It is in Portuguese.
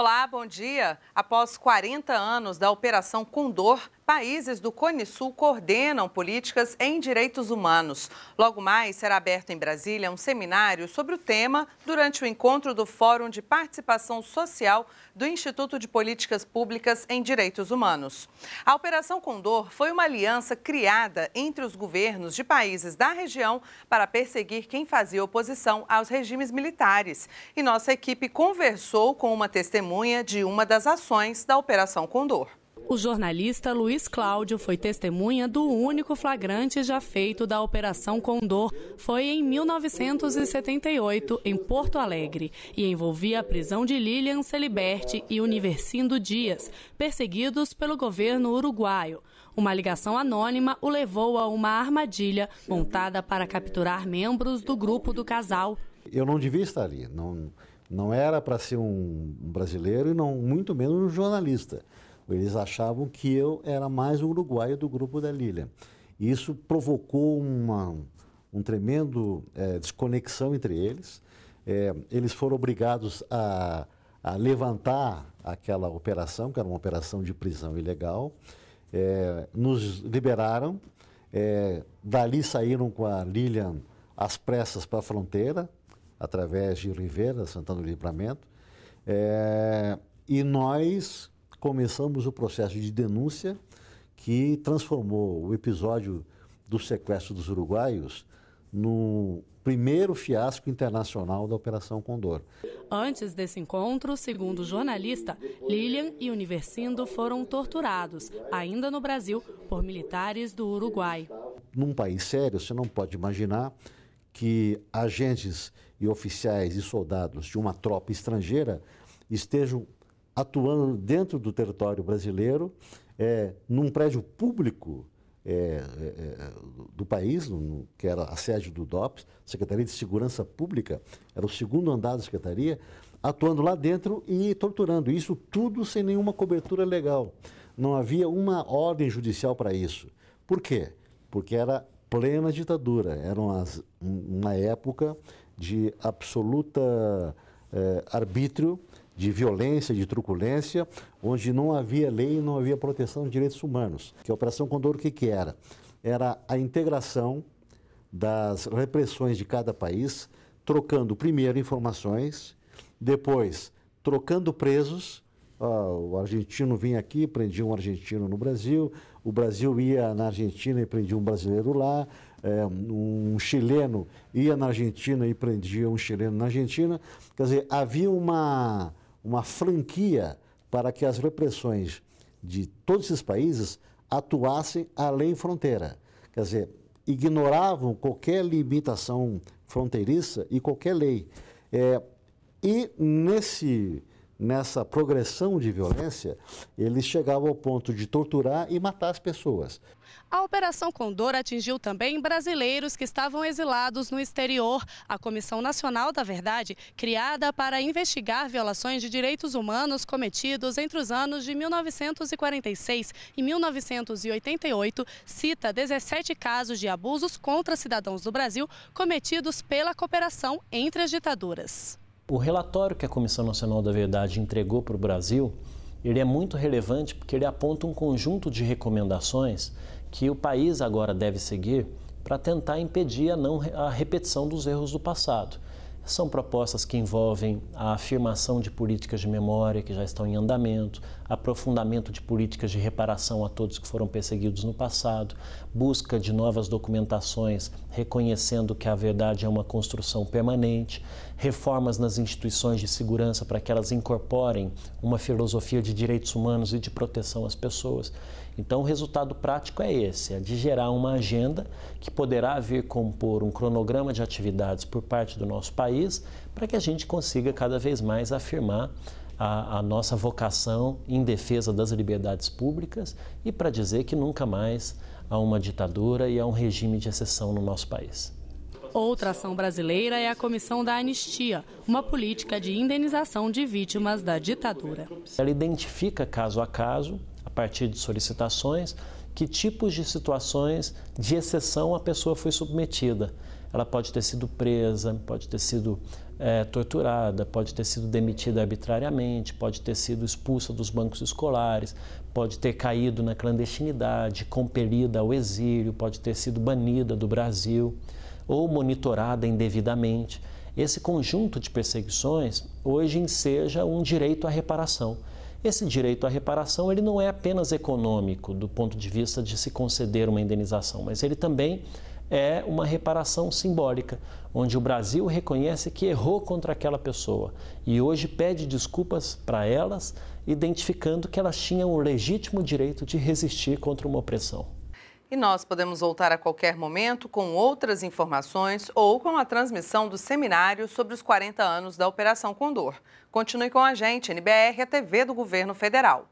Olá, bom dia. Após 40 anos da Operação Condor, países do Cone Sul coordenam políticas em direitos humanos. Logo mais, será aberto em Brasília um seminário sobre o tema durante o encontro do Fórum de Participação Social do Instituto de Políticas Públicas em Direitos Humanos. A Operação Condor foi uma aliança criada entre os governos de países da região para perseguir quem fazia oposição aos regimes militares. E nossa equipe conversou com uma testemunha de uma das ações da Operação Condor. O jornalista Luiz Cláudio foi testemunha do único flagrante já feito da Operação Condor. Foi em 1978, em Porto Alegre, e envolvia a prisão de Lilian Celiberti e Universindo Dias, perseguidos pelo governo uruguaio. Uma ligação anônima o levou a uma armadilha montada para capturar membros do grupo do casal. Eu não devia estar ali, não, não era para ser um brasileiro e não muito menos um jornalista. Eles achavam que eu era mais um uruguaio do grupo da Lilian. E isso provocou uma um tremendo é, desconexão entre eles. É, eles foram obrigados a, a, levantar aquela operação, que era uma operação de prisão ilegal. É, nos liberaram. É, dali saíram com a Lilian às pressas para a fronteira, através de Rivera, Santana do Livramento. É, e nós começamos o processo de denúncia que transformou o episódio do sequestro dos uruguaios no primeiro fiasco internacional da Operação Condor. Antes desse encontro, segundo o jornalista, Lilian e Universindo foram torturados, ainda no Brasil, por militares do Uruguai. Num país sério, você não pode imaginar que agentes e oficiais e soldados de uma tropa estrangeira estejam atuando dentro do território brasileiro, é, num prédio público é, é, é do país, no, que era a sede do DOPS, Secretaria de Segurança Pública, era o segundo andar da Secretaria, atuando lá dentro e torturando. Isso tudo sem nenhuma cobertura legal. Não havia uma ordem judicial para isso. Por quê? Porque era plena ditadura, era uma, uma época de absoluta é, arbítrio de violência, de truculência, onde não havia lei e não havia proteção de direitos humanos. Que a Operação Condor, o que, que era? Era a integração das repressões de cada país, trocando primeiro informações, depois trocando presos. Oh, o argentino vinha aqui, prendia um argentino no Brasil, o Brasil ia na Argentina e prendia um brasileiro lá, é, um chileno ia na Argentina e prendia um chileno na Argentina. Quer dizer, havia uma uma franquia para que as repressões de todos esses países atuassem além fronteira. Quer dizer, ignoravam qualquer limitação fronteiriça e qualquer lei. É, e nesse nessa progressão de violência, eles chegavam ao ponto de torturar e matar as pessoas. A Operação Condor atingiu também brasileiros que estavam exilados no exterior. A Comissão Nacional da Verdade, criada para investigar violações de direitos humanos cometidos entre os anos de 1946 e 1988, cita 17 casos de abusos contra cidadãos do Brasil cometidos pela cooperação entre as ditaduras. O relatório que a Comissão Nacional da Verdade entregou para o Brasil, ele é muito relevante porque ele aponta um conjunto de recomendações que o país agora deve seguir para tentar impedir a, não, a repetição dos erros do passado. São propostas que envolvem a afirmação de políticas de memória que já estão em andamento, aprofundamento de políticas de reparação a todos que foram perseguidos no passado, busca de novas documentações reconhecendo que a verdade é uma construção permanente, reformas nas instituições de segurança para que elas incorporem uma filosofia de direitos humanos e de proteção às pessoas. Então, o resultado prático é esse: é de gerar uma agenda que poderá vir compor um cronograma de atividades por parte do nosso país, para que a gente consiga cada vez mais afirmar a, a, nossa vocação em defesa das liberdades públicas e para dizer que nunca mais há uma ditadura e há um regime de exceção no nosso país. Outra ação brasileira é a Comissão da Anistia, uma política de indenização de vítimas da ditadura. Ela identifica caso a caso partir de solicitações, que tipos de situações de exceção a pessoa foi submetida. Ela pode ter sido presa, pode ter sido é, torturada, pode ter sido demitida arbitrariamente, pode ter sido expulsa dos bancos escolares, pode ter caído na clandestinidade, compelida ao exílio, pode ter sido banida do Brasil ou monitorada indevidamente. Esse conjunto de perseguições hoje enseja um direito à reparação. Esse direito à reparação ele não é apenas econômico do ponto de vista de se conceder uma indenização, mas ele também é uma reparação simbólica, onde o Brasil reconhece que errou contra aquela pessoa e hoje pede desculpas para elas, identificando que elas tinham o legítimo direito de resistir contra uma opressão. E nós podemos voltar a qualquer momento com outras informações ou com a transmissão do seminário sobre os 40 anos da Operação Condor. Continue com a gente, NBR, a TV do Governo Federal.